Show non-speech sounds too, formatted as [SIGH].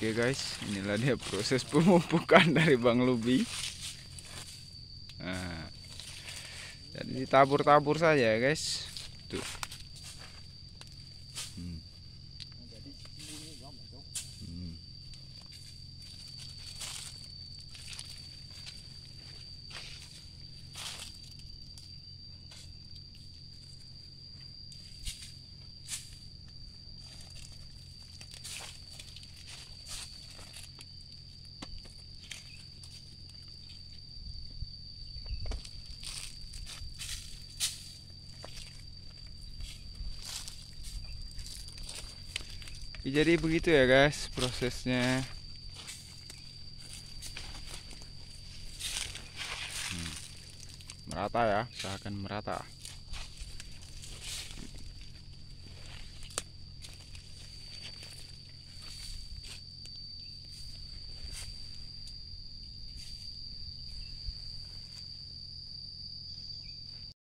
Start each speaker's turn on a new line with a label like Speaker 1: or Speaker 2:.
Speaker 1: Oke guys, inilah dia proses pemupukan [LAUGHS] dari Bang Lubi. Nah, jadi ditabur-tabur saja ya, guys. Tuh. Ya, jadi begitu ya guys prosesnya
Speaker 2: hmm. merata ya seakan merata